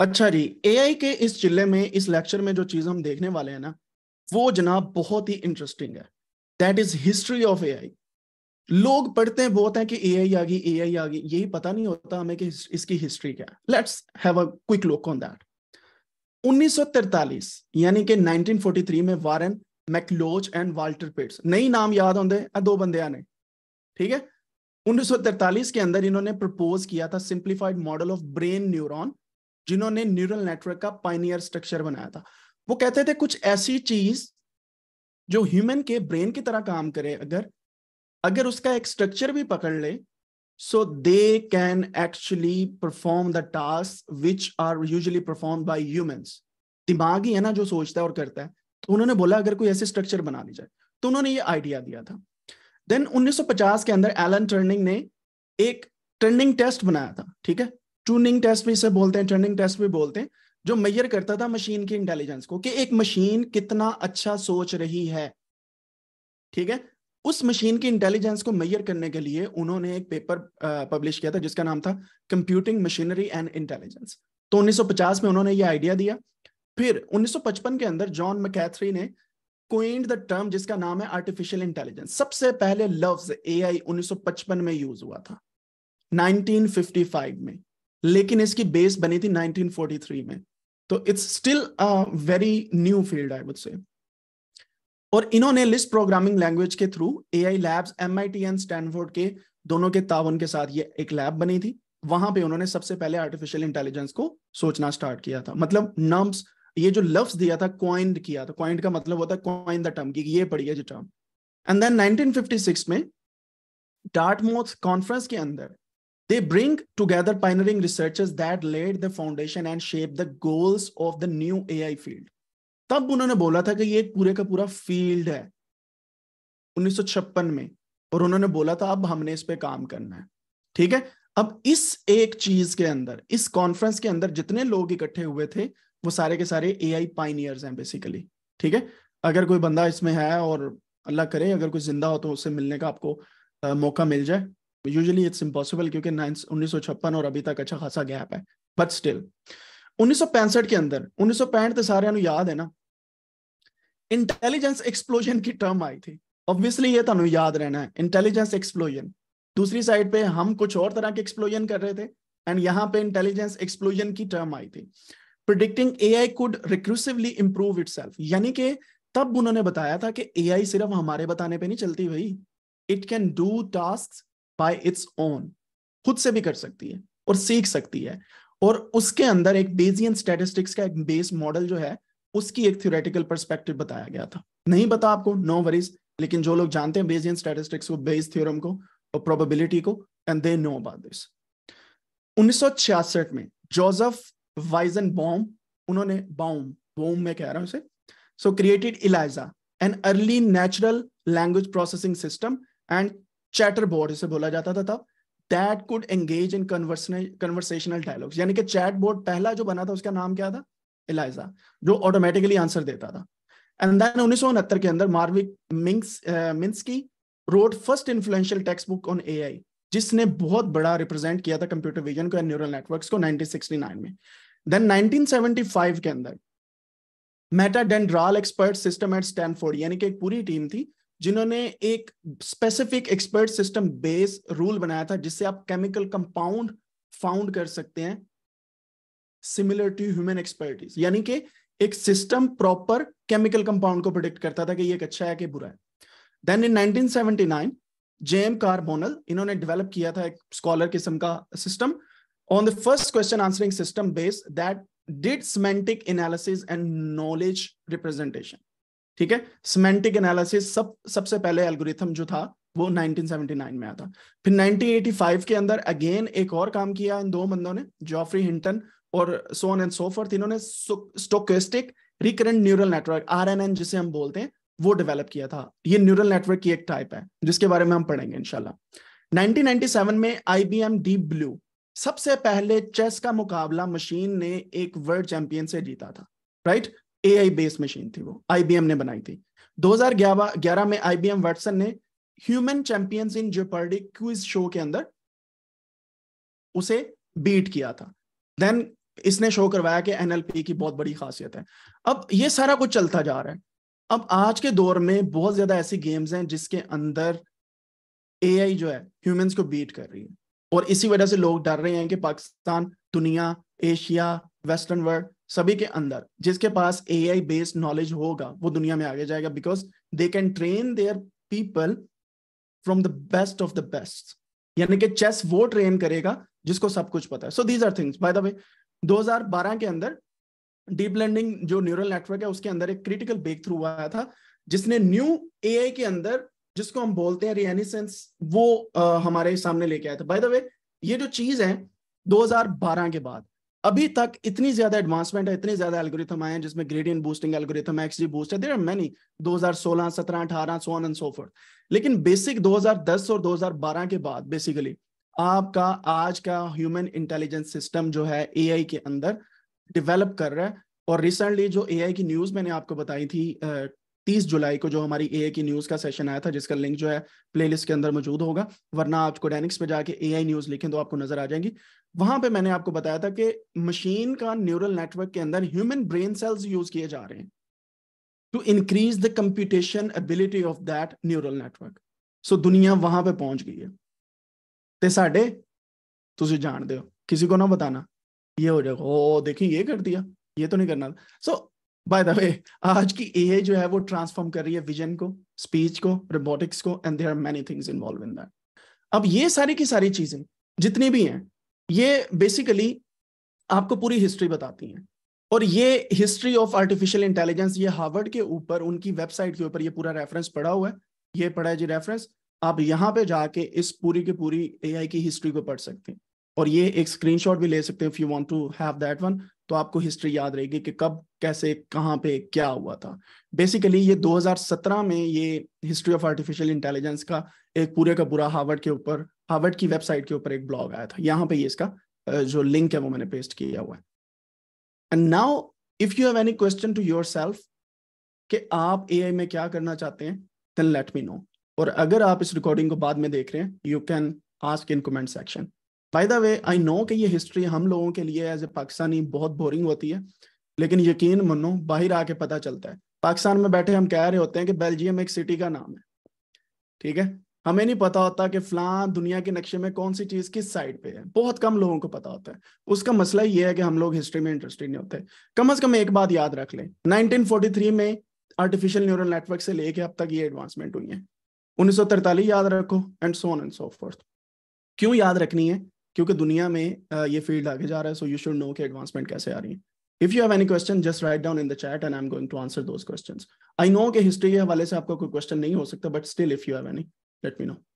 अच्छा जी एआई के इस चिल्ले में इस लेक्चर में जो चीज हम देखने वाले हैं ना वो जनाब बहुत ही इंटरेस्टिंग है that is history of AI लोग पढ़ते हैं बहुत हैं कि एआई आ गई एआई आ गई यही पता नहीं होता हमें कि इसकी हिस्ट्री क्या है let's have a quick look on that 1943 यानी कि 1943 में वारन मैकलोज एंड वाल्टर पिट्स नई नाम याद होंगे दो बंदे आने ठीक है 1943 के अंदर इन्होंने प्रपोज किया था simplified model of brain neuron जिन्होंने न्यूरल नेटवर्क का पाइनियर स्ट्रक्चर बनाया था वो कहते थे कुछ ऐसी चीज जो ह्यूमन के ब्रेन की तरह काम करे अगर अगर उसका एक स्ट्रक्चर भी पकड़ ले so they can actually perform the task which are usually perform by humans दिमाग ही है ना जो सोचता है और करता है तो उन्होंने बोला अगर कोई ऐसे स्ट्रक्चर बना दी जाए तो उन्होंने ये आइडिया दिया था देन 1950 के अंदर एलन टर्निंग ने एक टर्निंग टेस्ट बनाया था ठीक है ट्यूनिंग टेस्ट भी इसे बोलते हैं ट्यूनिंग टेस्ट भी बोलते हैं जो मैयर करता था मशीन की इंटेलिजेंस को कि एक मशीन कितना अच्छा सोच रही है ठीक है उस मशीन की इंटेलिजेंस को मैयर करने के लिए उन्होंने एक पेपर पब्लिश किया था जिसका नाम था कंप्यूटिंग मशीनरी एंड इंटेलिजेंस तो 1950 में उन्होंने ये आइडिया दिया फिर 1955 के अंदर जॉन मैकैथरी ने कोइंड द टर्म जिसका नाम है आर्टिफिशियल इंटेलिजेंस सबसे पहले लव्स एआई 1955 में यूज हुआ था 1955 में लेकिन इसकी बेस बनी थी 1943 में तो it's still a very new field I would say और इन्होंने लिस्ट प्रोग्रामिंग लैंग्वेज के through A I labs M and Stanford के दोनों के तावन के साथ ये एक लैब बनी थी वहां पे उन्होंने सबसे पहले आर्टिफिशियल इंटेलिजेंस को सोचना स्टार्ट किया था मतलब नम्स ये जो लफ्स दिया था क्वाइंड किया था क्वाइंड का मतलब होता है क्वाइंड द टर्म की ये पढ़िए जो टर्म एंड देन 1956 में डार्टमोथ कॉन्फ्रेंस के अंदर They bring together pioneering researchers that laid the foundation and shaped the goals of the new AI field. तब उन्होंने बोला था कि ये पूरे का पूरा फील्ड है 1956 में और उन्होंने बोला था अब हमने इस पे काम करना है ठीक है अब इस एक चीज के अंदर इस कॉन्फ्रेंस के अंदर जितने लोग इकट्ठे हुए थे वो सारे के सारे ए आई पाइनियर्स हैं बेसिकली ठीक है अगर कोई बंदा इसमें है और अल्लाह करे अगर कोई जिंदा हो तो उससे मिलने का आपको आ, मौका मिल जाए यूजली इट्स इम्पॉसिबल क्योंकि उन्नीस और अभी तक अच्छा खासा गैप है बट स्टिल उन्नीस के अंदर उन्नीस सौ पैंठ तो सारे याद है ना इंटेलिजेंस एक्सप्लोजन की टर्म आई थी ऑब्वियसली ये तुम्हें तो याद रहना है इंटेलिजेंस एक्सप्लोजन दूसरी साइड पे हम कुछ और तरह के एक्सप्लोजन कर रहे थे एंड यहाँ पे इंटेलिजेंस एक्सप्लोजन की टर्म आई थी predicting A I could recursively improve it यानी कि तब उन्होंने बताया था कि ए आई सिर्फ हमारे बताने पर नहीं चलती भाई it can do task by its own खुद से भी कर सकती है और सीख सकती है और उसके अंदर एक बेजियन स्टेटिस्टिक्स का एक बेस मॉडल जो है उसकी एक थ्योरेटिकल पर्सपेक्टिव बताया गया था नहीं बता आपको नो no वरीज लेकिन जो लोग जानते हैं बेजियन स्टेटिस्टिक्स को बेस थ्योरम को और प्रोबेबिलिटी को and they know about this 1966 में जोसेफ वाइजन बॉम उन्होंने बॉम बॉम में कह रहा हूं उसे so created ELIZA an early natural language processing system and chatter board इसे बोला जाता था तब that could engage in conversational dialogs यानी कि चैट बोर्ड पहला जो बना था उसका नाम क्या था एलाइजा जो ऑटोमेटिकली आंसर देता था एंड देन उन्नीस के अंदर मार्विक मिंग्स Minsky wrote first influential text book on AI जिसने बहुत बड़ा रिप्रेजेंट किया था कंप्यूटर विजन को एंड न्यूरल नेटवर्क्स को 1969 में देन 1975 के अंदर Meta Dendral expert system at Stanford यानी कि एक पूरी टीम थी जिन्होंने एक specific expert system base rule बनाया था जिससे आप केमिकल कंपाउंड फाउंड कर सकते हैं सिमिलर टू ह्यूमन एक्सपर्टीज यानी कि एक सिस्टम प्रॉपर केमिकल कंपाउंड को प्रोडिक्ट करता था कि ये अच्छा है कि बुरा है देन इन 1979 जेएम कार्बोनल इन्होंने डेवलप किया था एक स्कॉलर किस्म का system on the first question answering system based that did semantic analysis and knowledge representation ठीक है सिमेंटिक एनालिसिस सब सबसे पहले एल्गोरिथम जो था वो 1979 में आया था फिर 1985 के अंदर अगेन एक और काम किया इन दो बंदों ने जॉफ्री हिंटन और सोन एंड सोफर इन्होंने stochastic recurrent neural network R जिसे हम बोलते हैं वो डेवलप किया था ये न्यूरल नेटवर्क की एक टाइप है जिसके बारे में हम पढ़ेंगे इनशाला 1997 में आईबीएम डीप ब्लू सबसे पहले चेस का मुकाबला मशीन ने एक वर्ल्ड चैंपियन से जीता था right A I based machine थी वो आईबीएम ने बनाई थी दो 2011 में आईबीएम वाटसन ने human champions in Jeopardy quiz show के अंदर उसे बीट किया था देन इसने शो करवाया कि एनएलपी की बहुत बड़ी खासियत है अब ये सारा कुछ चलता जा रहा है अब आज के दौर में बहुत ज्यादा ऐसी गेम्स हैं जिसके अंदर एआई जो है ह्यूमंस को बीट कर रही है और इसी वजह से लोग डर रहे हैं कि पाकिस्तान दुनिया एशिया वेस्टर्न वर्ल्ड सभी के अंदर जिसके पास ए आई बेस्ड नॉलेज होगा वो दुनिया में आगे जाएगा because they can train their people from the best of the best यानी कि चेस वो ट्रेन करेगा जिसको सब कुछ पता है so these are things by the way 2012 के अंदर डीप लर्निंग जो न्यूरल नेटवर्क है उसके अंदर एक क्रिटिकल ब्रेक थ्रू आया था जिसने न्यू ए के अंदर जिसको हम बोलते हैं रियनिसेंस वो आ, हमारे सामने लेके आया था बाय द वे ये जो चीज है 2012 के बाद अभी तक इतनी ज्यादा एडवांसमेंट है इतने ज्यादा एल्गोरिथम आए हैं जिसमें gradient boosting algorithm XG boost है there are many 2016 17 18 so on and so forth लेकिन बेसिक 2010 और 2012 के बाद बेसिकली आपका आज का ह्यूमन इंटेलिजेंस सिस्टम जो है ए के अंदर डिवेलप कर रहा है और रिसेंटली जो ए की न्यूज मैंने आपको बताई थी तीस जुलाई को जो हमारी ए की न्यूज का सेशन आया था जिसका लिंक जो है प्लेलिस्ट के अंदर मौजूद होगा वरना आपको डेनिक्स पे जाके ए न्यूज लिखें तो आपको नजर आ जाएंगी वहां पे मैंने आपको बताया था कि मशीन का न्यूरल नेटवर्क के अंदर ह्यूमन ब्रेन सेल्स यूज किए जा रहे हैं to increase the computation ability of that neural network so दुनिया वहां पे पहुंच गई है तो साढ़े तुम ਜਾਣਦੇ ਹੋ किसी को ना बताना ये हो जाएगा ओ देखिए ये कर दिया ये तो नहीं करना so so, by the way आज की ए जो है वो ट्रांसफॉर्म कर रही है विजन को स्पीच को रोबोटिक्स को and there are many things involve in that अब ये सारी की सारी चीजें जितनी भी हैं ये बेसिकली आपको पूरी हिस्ट्री बताती हैं और ये हिस्ट्री ऑफ आर्टिफिशियल इंटेलिजेंस ये हार्वर्ड के ऊपर उनकी वेबसाइट के ऊपर ये पूरा रेफरेंस पड़ा हुआ है ये पड़ा है जी रेफरेंस आप यहाँ पे जाके इस पूरी की पूरी एआई की हिस्ट्री को पढ़ सकते हैं और ये एक स्क्रीनशॉट भी ले सकते हैं if you want to have that one तो आपको हिस्ट्री याद रहेगी कि कब कैसे कहाँ पे क्या हुआ था बेसिकली ये 2017 में ये हिस्ट्री ऑफ आर्टिफिशियल इंटेलिजेंस का एक पूरे का पूरा हार्वर्ड के ऊपर हार्वर्ड की वेबसाइट के ऊपर एक ब्लॉग आया था यहाँ पे ये इसका जो लिंक है वो मैंने पेस्ट किया हुआ है and now if you have any question to your कि आप ए में क्या करना चाहते हैं देन लेट मी नो और अगर आप इस रिकॉर्डिंग को बाद में देख रहे हैं you can ask in comment section by the way I know कि ये हिस्ट्री हम लोगों के लिए एज ए पाकिस्तानी बहुत बोरिंग होती है लेकिन यकीन मनो बाहर आके पता चलता है पाकिस्तान में बैठे हम कह रहे होते हैं कि बेल्जियम एक सिटी का नाम है ठीक है हमें नहीं पता होता कि फलां दुनिया के नक्शे में कौन सी चीज किस साइड पे है बहुत कम लोगों को पता होता है उसका मसला ये है कि हम लोग हिस्ट्री में इंटरेस्टेड नहीं होते कम अज कम एक बात याद रख लें 1943 में आर्टिफिशियल न्यूरल नेटवर्क से लेके अब तक ये एडवांसमेंट हुई है उन्नीस याद रखो and so on and so forth क्यों याद रखनी है क्योंकि दुनिया में ये फील्ड आगे जा रहा है सो यू शुड नो कि एडवांसमेंट कैसे आ रही है if you have any question just write down in the chat and I am going to answer those question I know कि हिस्ट्री के हवाले से आपका कोई क्वेश्चन नहीं हो सकता but still if you have any let me no